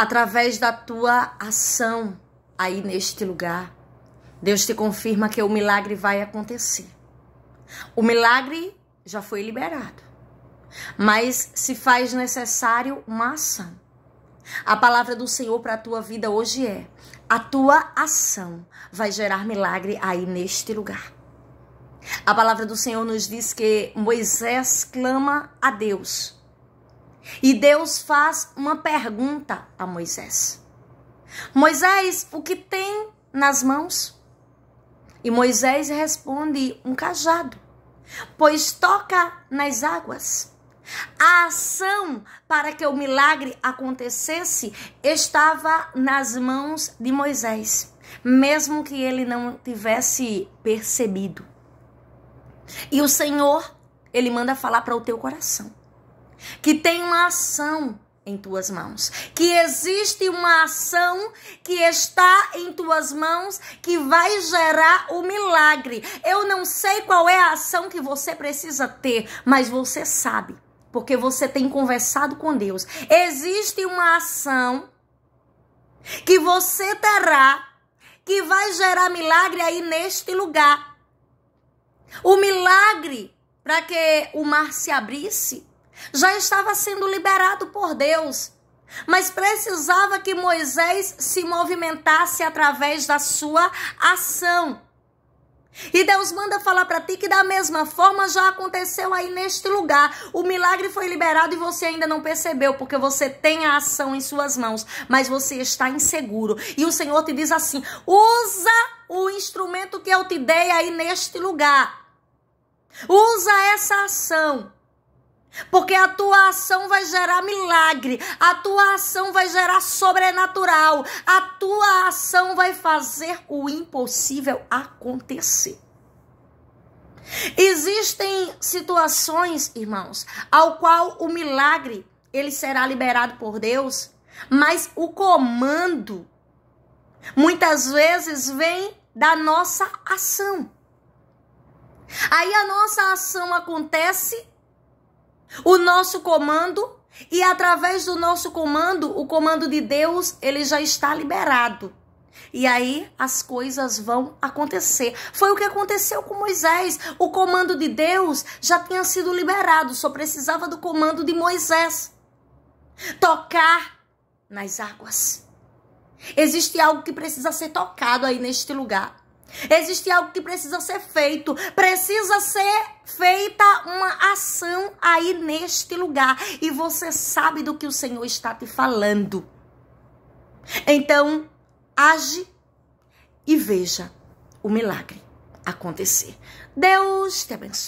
através da tua ação aí neste lugar. Deus te confirma que o milagre vai acontecer. O milagre já foi liberado, mas se faz necessário uma ação. A palavra do Senhor para a tua vida hoje é: a tua ação vai gerar milagre aí neste lugar. A palavra do Senhor nos diz que Moisés clama a Deus e Deus faz uma pergunta a Moisés: Moisés, o que tem nas mãos? E Moisés responde: Um cajado, pois toca nas águas. A ação para que o milagre acontecesse estava nas mãos de Moisés, mesmo que ele não tivesse percebido. E o Senhor, ele manda falar para o teu coração que tem uma ação em tuas mãos, que existe uma ação que está em tuas mãos que vai gerar o milagre. Eu não sei qual é a ação que você precisa ter, mas você sabe, porque você tem conversado com Deus. Existe uma ação que você terá que vai gerar milagre aí neste lugar. O milagre para que o mar se abrisse já estava sendo liberado por Deus, mas precisava que Moisés se movimentasse através da sua ação. E Deus manda falar para ti que da mesma forma já aconteceu aí neste lugar. O milagre foi liberado e você ainda não percebeu, porque você tem a ação em suas mãos, mas você está inseguro. E o Senhor te diz assim: usa o instrumento que eu te dei aí neste lugar. Usa essa ação porque a tua ação vai gerar milagre, a tua ação vai gerar sobrenatural, a tua ação vai fazer o impossível acontecer. Existem situações, irmãos, ao qual o milagre ele será liberado por Deus, mas o comando muitas vezes vem da nossa ação. Aí a nossa ação acontece o nosso comando e através do nosso comando, o comando de Deus, ele já está liberado. E aí as coisas vão acontecer. Foi o que aconteceu com Moisés. O comando de Deus já tinha sido liberado, só precisava do comando de Moisés. Tocar nas águas. Existe algo que precisa ser tocado aí neste lugar. Existe algo que precisa ser feito, precisa ser feita uma ação aí neste lugar e você sabe do que o Senhor está te falando. Então, age e veja o milagre acontecer. Deus te abençoe.